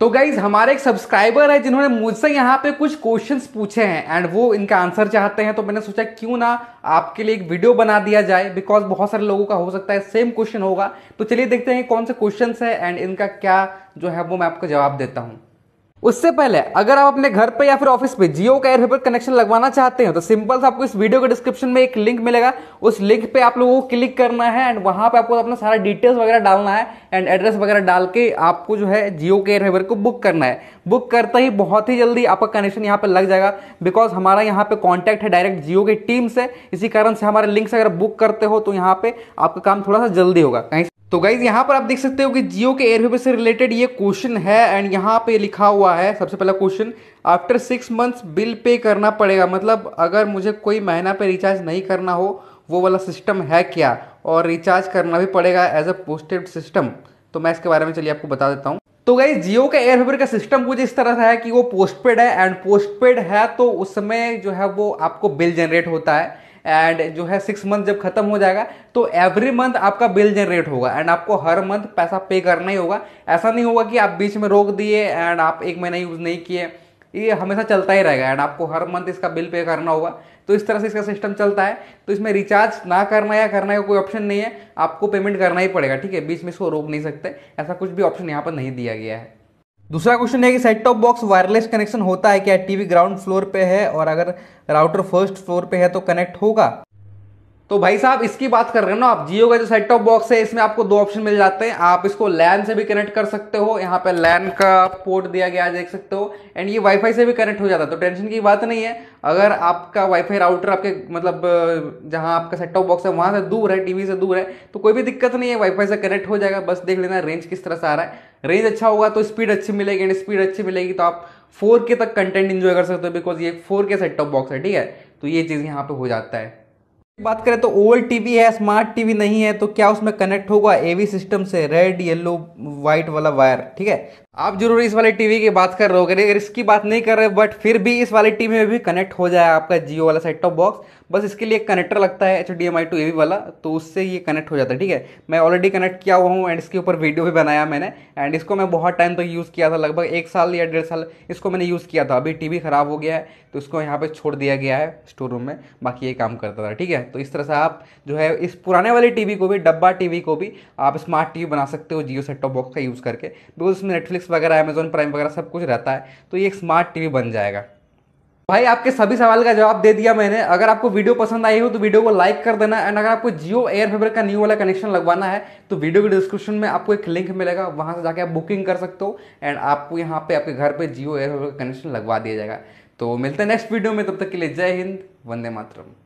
तो गाइज हमारे एक सब्सक्राइबर है जिन्होंने मुझसे यहाँ पे कुछ क्वेश्चंस पूछे हैं एंड वो इनका आंसर चाहते हैं तो मैंने सोचा क्यों ना आपके लिए एक वीडियो बना दिया जाए बिकॉज बहुत सारे लोगों का हो सकता है सेम क्वेश्चन होगा तो चलिए देखते हैं कौन से क्वेश्चंस है एंड इनका क्या जो है वो मैं आपको जवाब देता हूँ उससे पहले अगर आप अपने घर पर या फिर ऑफिस पे जियो का एयरफेबर कनेक्शन लगवाना चाहते हैं तो सिंपल सा आपको इस वीडियो के डिस्क्रिप्शन में एक लिंक मिलेगा उस लिंक पे आप लोगों को क्लिक करना है एंड वहां पे आपको अपना सारा डिटेल्स वगैरह डालना है एंड एड्रेस वगैरह डाल के आपको जो है जियो के एयर एयरफेबर को बुक करना है बुक करते ही बहुत ही जल्दी आपका कनेक्शन यहाँ पर लग जाएगा बिकॉज हमारा यहाँ पे कॉन्टैक्ट है डायरेक्ट जियो के टीम से इसी कारण से हमारे लिंक से अगर बुक करते हो तो यहाँ पे आपका काम थोड़ा सा जल्दी होगा कहीं तो गाइज यहाँ पर आप देख सकते हो कि जियो के एयरवेबर से रिलेटेड ये क्वेश्चन है एंड यहाँ पे लिखा हुआ है सबसे पहला question after six months bill pay करना पड़ेगा मतलब अगर मुझे कोई महीना पे रिचार्ज नहीं करना हो वो वाला सिस्टम है क्या और रिचार्ज करना भी पड़ेगा एज अ पोस्टेड सिस्टम तो मैं इसके बारे में चलिए आपको बता देता हूँ तो गाइज जियो के एयरवेबर का सिस्टम कुछ इस तरह है कि वो पोस्टपेड है एंड पोस्टपेड है तो उसमें जो है वो आपको बिल जनरेट होता है एंड जो है सिक्स मंथ जब खत्म हो जाएगा तो एवरी मंथ आपका बिल जनरेट होगा एंड आपको हर मंथ पैसा पे करना ही होगा ऐसा नहीं होगा कि आप बीच में रोक दिए एंड आप एक महीना यूज़ नहीं किए ये हमेशा चलता ही रहेगा एंड आपको हर मंथ इसका बिल पे करना होगा तो इस तरह से इसका सिस्टम चलता है तो इसमें रिचार्ज ना करना या करना का कोई ऑप्शन नहीं है आपको पेमेंट करना ही पड़ेगा ठीक है बीच में इसको रोक नहीं सकते ऐसा कुछ भी ऑप्शन यहाँ पर नहीं दिया गया है दूसरा क्वेश्चन है कि set top box wireless connection होता है क्या टीवी ग्राउंड फ्लोर पे है और अगर राउटर फर्स्ट फ्लोर पे है तो कनेक्ट होगा तो भाई साहब इसकी बात कर रहे हो ना आप जियो का जो सेट टॉप बॉक्स है इसमें आपको दो ऑप्शन मिल जाते हैं आप इसको लैन से भी कनेक्ट कर सकते हो यहाँ पे लैन का पोर्ट दिया गया देख सकते हो एंड ये वाईफाई से भी कनेक्ट हो जाता है तो टेंशन की बात नहीं है अगर आपका वाईफाई राउटर आपके मतलब जहाँ आपका सेट टॉप बॉक्स है वहां से दूर है टीवी से दूर है तो कोई भी दिक्कत नहीं है वाईफाई से कनेक्ट हो जाएगा बस देख लेना रेंज किस तरह से आ रहा है रेंज अच्छा होगा तो स्पीड अच्छी मिलेगी एंड स्पीड अच्छी मिलेगी तो आप फोर के तक कंटेंट इन्जॉय कर सकते हो बिकॉज ये फोर के सेट टॉप बॉक्स है ठीक है तो ये चीज़ यहाँ पे हो जाता है बात करें तो ओल्ड टीवी है स्मार्ट टीवी नहीं है तो क्या उसमें कनेक्ट होगा एवी सिस्टम से रेड येलो व्हाइट वाला वायर ठीक है आप जरूर इस वाले टीवी की बात कर रहे हो अगर इसकी बात नहीं कर रहे बट फिर भी इस वाले टीवी में भी कनेक्ट हो जाए आपका जियो वाला सेट टॉप बॉक्स बस इसके लिए कनेक्टर लगता है H D M I to A वाला तो उससे ये कनेक्ट हो जाता है ठीक है मैं ऑलरेडी कनेक्ट किया हुआ हूँ एंड इसके ऊपर वीडियो भी बनाया मैंने एंड इसको मैं बहुत टाइम तक तो यूज़ किया था लगभग एक साल या डेढ़ साल इसको मैंने यूज़ किया था अभी टी ख़राब हो गया है तो इसको यहाँ पर छोड़ दिया गया है स्टोर रूम में बाकी ये काम करता था ठीक है तो इस तरह से आप जो है इस पुराने वाली टीवी को भी डब्बा टीवी को भी आप स्मार्ट टीवी बना सकते हो जियो सेट टॉप बॉक्स का यूज़ करके बिकॉज उसमें नेटफ्लिक्स वगैरह अमेजोन प्राइम वगैरह सब कुछ रहता है तो ये एक स्मार्ट टीवी बन जाएगा भाई आपके सभी सवाल का जवाब दे दिया मैंने अगर आपको वीडियो पसंद आई हो तो वीडियो को लाइक कर देना एंड अगर आपको जियो एयर फेबर का न्यू वाला कनेक्शन लगवाना है तो वीडियो के डिस्क्रिप्शन में आपको एक लिंक मिलेगा वहां से जाके आप बुकिंग कर सकते हो एंड आपको यहाँ पे आपके घर पे जियो एयर फेबर का कनेक्शन लगवा दिया जाएगा तो मिलते हैं नेक्स्ट वीडियो में तब तक के लिए जय हिंद वंदे मातरम